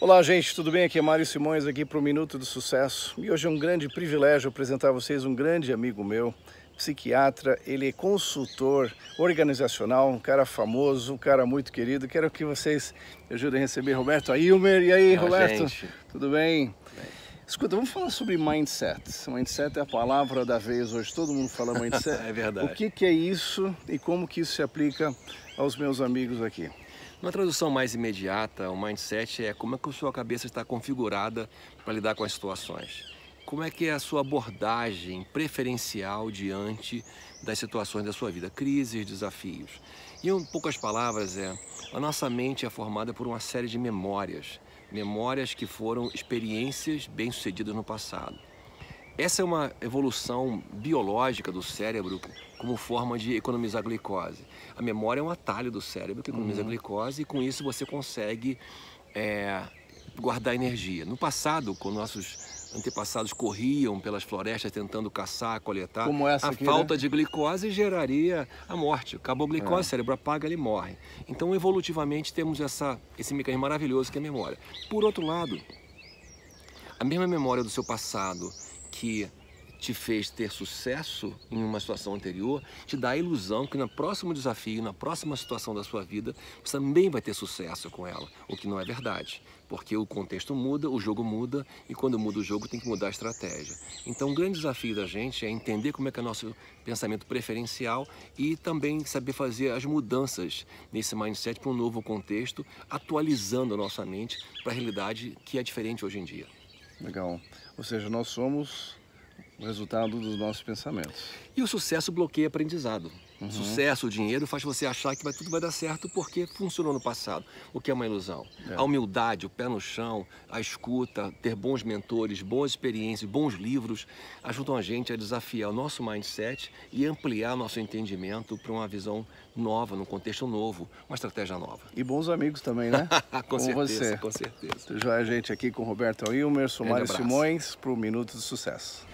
Olá, gente, tudo bem? Aqui é Mário Simões aqui para o Minuto do Sucesso. E hoje é um grande privilégio apresentar a vocês um grande amigo meu, psiquiatra, ele é consultor organizacional, um cara famoso, um cara muito querido. Quero que vocês me ajudem a receber Roberto Ailmer. E aí, Olá, Roberto? Gente. Tudo bem? bem? Escuta, vamos falar sobre mindset. Mindset é a palavra da vez hoje, todo mundo fala mindset. é verdade. O que, que é isso e como que isso se aplica aos meus amigos aqui? Uma tradução mais imediata, o mindset é como é que a sua cabeça está configurada para lidar com as situações. Como é que é a sua abordagem preferencial diante das situações da sua vida, crises, desafios. E em poucas palavras é, a nossa mente é formada por uma série de memórias, memórias que foram experiências bem-sucedidas no passado. Essa é uma evolução biológica do cérebro como forma de economizar glicose. A memória é um atalho do cérebro que economiza uhum. glicose e com isso você consegue é, guardar energia. No passado, quando nossos antepassados corriam pelas florestas tentando caçar, coletar, a aqui, né? falta né? de glicose geraria a morte. Acabou a glicose, é. o cérebro apaga, ele morre. Então, evolutivamente, temos essa, esse mecanismo maravilhoso que é a memória. Por outro lado, a mesma memória do seu passado que te fez ter sucesso em uma situação anterior, te dá a ilusão que no próximo desafio, na próxima situação da sua vida, você também vai ter sucesso com ela, o que não é verdade, porque o contexto muda, o jogo muda e quando muda o jogo tem que mudar a estratégia. Então, o grande desafio da gente é entender como é que é o nosso pensamento preferencial e também saber fazer as mudanças nesse mindset para um novo contexto, atualizando a nossa mente para a realidade que é diferente hoje em dia. Legal. Ou seja, nós somos o resultado dos nossos pensamentos. E o sucesso bloqueia aprendizado. Uhum. Sucesso, dinheiro faz você achar que vai, tudo vai dar certo porque funcionou no passado, o que é uma ilusão. É. A humildade, o pé no chão, a escuta, ter bons mentores, boas experiências, bons livros ajudam a gente a desafiar o nosso mindset e ampliar nosso entendimento para uma visão nova, num contexto novo, uma estratégia nova. E bons amigos também, né? com, com certeza, você. com certeza. Joia, a é gente aqui com Roberto Wilmer, Somário Simões, para o Minuto de Sucesso.